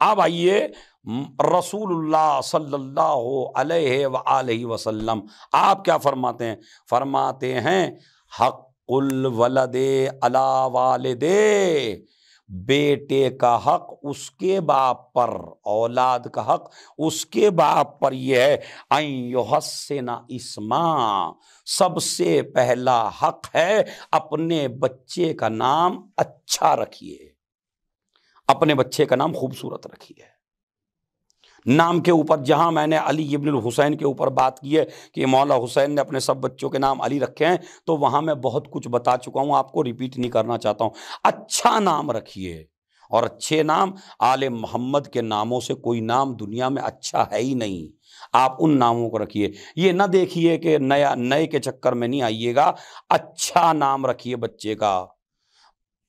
अब आइए रसूलुल्लाह सल्लल्लाहु अलैहि व आलि वसल्लम आप क्या फरमाते हैं फरमाते हैं हक़ुल वलदे अला वालदे बेटे का हक उसके बाप पर औलाद का हक उसके बाप पर यह है अयोहसना इसमा सबसे पहला हक है अपने बच्चे का नाम अच्छा रखिए अपने बच्चे का नाम खूबसूरत रखिए नाम के ऊपर जहां मैंने अली इब्न हुसैन के ऊपर बात की है कि मौला हुसैन ने अपने सब बच्चों के नाम अली रखे हैं तो वहां मैं बहुत कुछ बता चुका हूं आपको रिपीट नहीं करना चाहता हूं अच्छा नाम रखिए और अच्छे नाम आल मोहम्मद के नामों से कोई नाम दुनिया में अच्छा है ही नहीं आप उन नामों को रखिए ये ना देखिए कि नया नए के चक्कर में नहीं आइएगा अच्छा नाम रखिए बच्चे का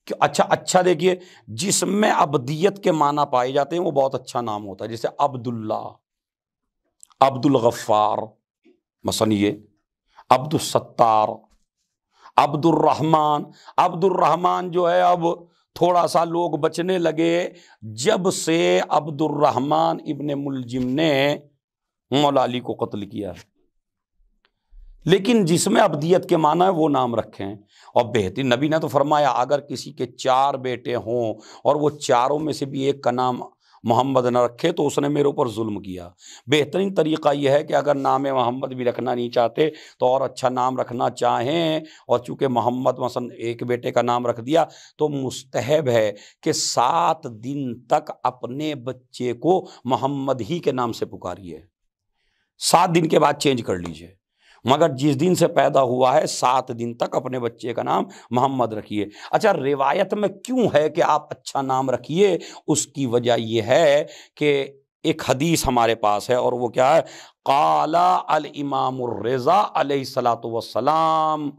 कि अच्छा अच्छा देखिए जिसमें अबदियत के माना पाए जाते हैं वो बहुत अच्छा नाम होता है जैसे अब्दुल्ला अब्दुल गफ्फार मसन ये अब्दुलसत्तार अब्दुलरहमान अब्दुलरहमान जो है अब थोड़ा सा लोग बचने लगे जब से अब्दुलरहमान इबन मुलजिम ने मौला अली को कत्ल किया है लेकिन जिसमें अबदियत के माना है वो नाम रखें और बेहतरीन नबी ने तो फरमाया अगर किसी के चार बेटे हों और वो चारों में से भी एक का नाम मोहम्मद न रखे तो उसने मेरे ऊपर जुल्म किया बेहतरीन तरीका यह है कि अगर नाम मोहम्मद भी रखना नहीं चाहते तो और अच्छा नाम रखना चाहें और चूँकि मोहम्मद मसन एक बेटे का नाम रख दिया तो मुस्तहब है कि सात दिन तक अपने बच्चे को मोहम्मद ही के नाम से पुकारिए सात दिन के बाद चेंज कर लीजिए मगर जिस दिन से पैदा हुआ है सात दिन तक अपने बच्चे का नाम मोहम्मद रखिए अच्छा रिवायत में क्यों है कि आप अच्छा नाम रखिए उसकी वजह यह है कि एक हदीस हमारे पास है और वो क्या है काला अल इमाम रज़ा सलाम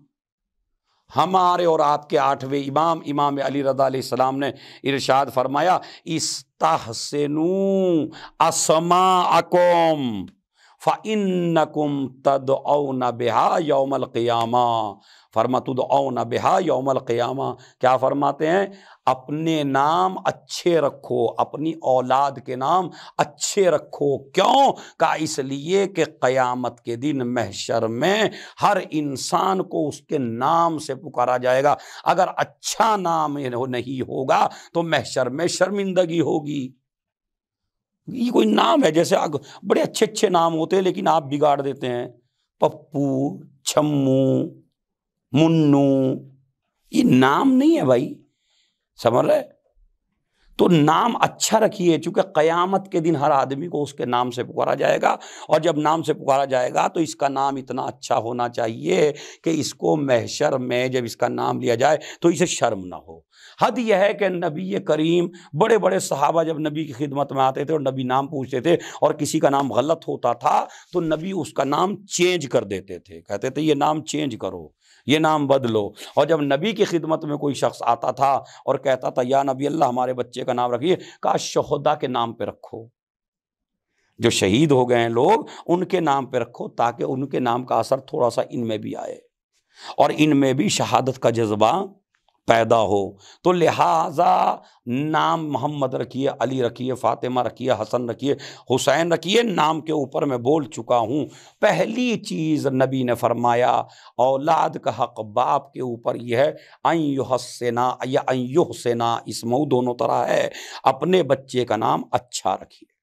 हमारे और आपके आठवें इमाम इमाम अली रजा सलाम ने इरशाद फरमाया इस इस्तहसनू असमा अकोम फ़िन कुम तद न बेहा योमल क़्यामा फरमतुद न बेहा योमल क़्यामा क्या फरमाते हैं अपने नाम अच्छे रखो अपनी औलाद के नाम अच्छे रखो क्यों का इसलिए कि क़यामत के दिन महशर में हर इंसान को उसके नाम से पुकारा जाएगा अगर अच्छा नाम नहीं होगा तो महशर में शर्मिंदगी होगी ये कोई नाम है जैसे आग, बड़े अच्छे अच्छे नाम होते हैं लेकिन आप बिगाड़ देते हैं पप्पू छम्मू मुन्नू ये नाम नहीं है भाई समझ रहे तो नाम अच्छा रखिए चूँकि क़यामत के दिन हर आदमी को उसके नाम से पुकारा जाएगा और जब नाम से पुकारा जाएगा तो इसका नाम इतना अच्छा होना चाहिए कि इसको महशर में जब इसका नाम लिया जाए तो इसे शर्म ना हो हद यह है कि नबी करीम बड़े बड़े सहाबा जब नबी की खिदमत में आते थे और नबी नाम पूछते थे और किसी का नाम गलत होता था तो नबी उसका नाम चेंज कर देते थे कहते थे ये नाम चेंज करो ये नाम बदलो और जब नबी की खिदमत में कोई शख्स आता था और कहता था या नबी अल्लाह हमारे बच्चे का नाम रखिए कहा शहदा के नाम पे रखो जो शहीद हो गए हैं लोग उनके नाम पे रखो ताकि उनके नाम का असर थोड़ा सा इनमें भी आए और इनमें भी शहादत का जज्बा पैदा हो तो लिहाजा नाम मोहम्मद रखिए अली रखिए फातिमा रखिए हसन रखिए हुसैन रखिए नाम के ऊपर मैं बोल चुका हूँ पहली चीज़ नबी ने फरमाया औलाद का हक बाप के ऊपर यह है अयुहसेना या अयुहसेना इसमऊ दोनों तरह है अपने बच्चे का नाम अच्छा रखिए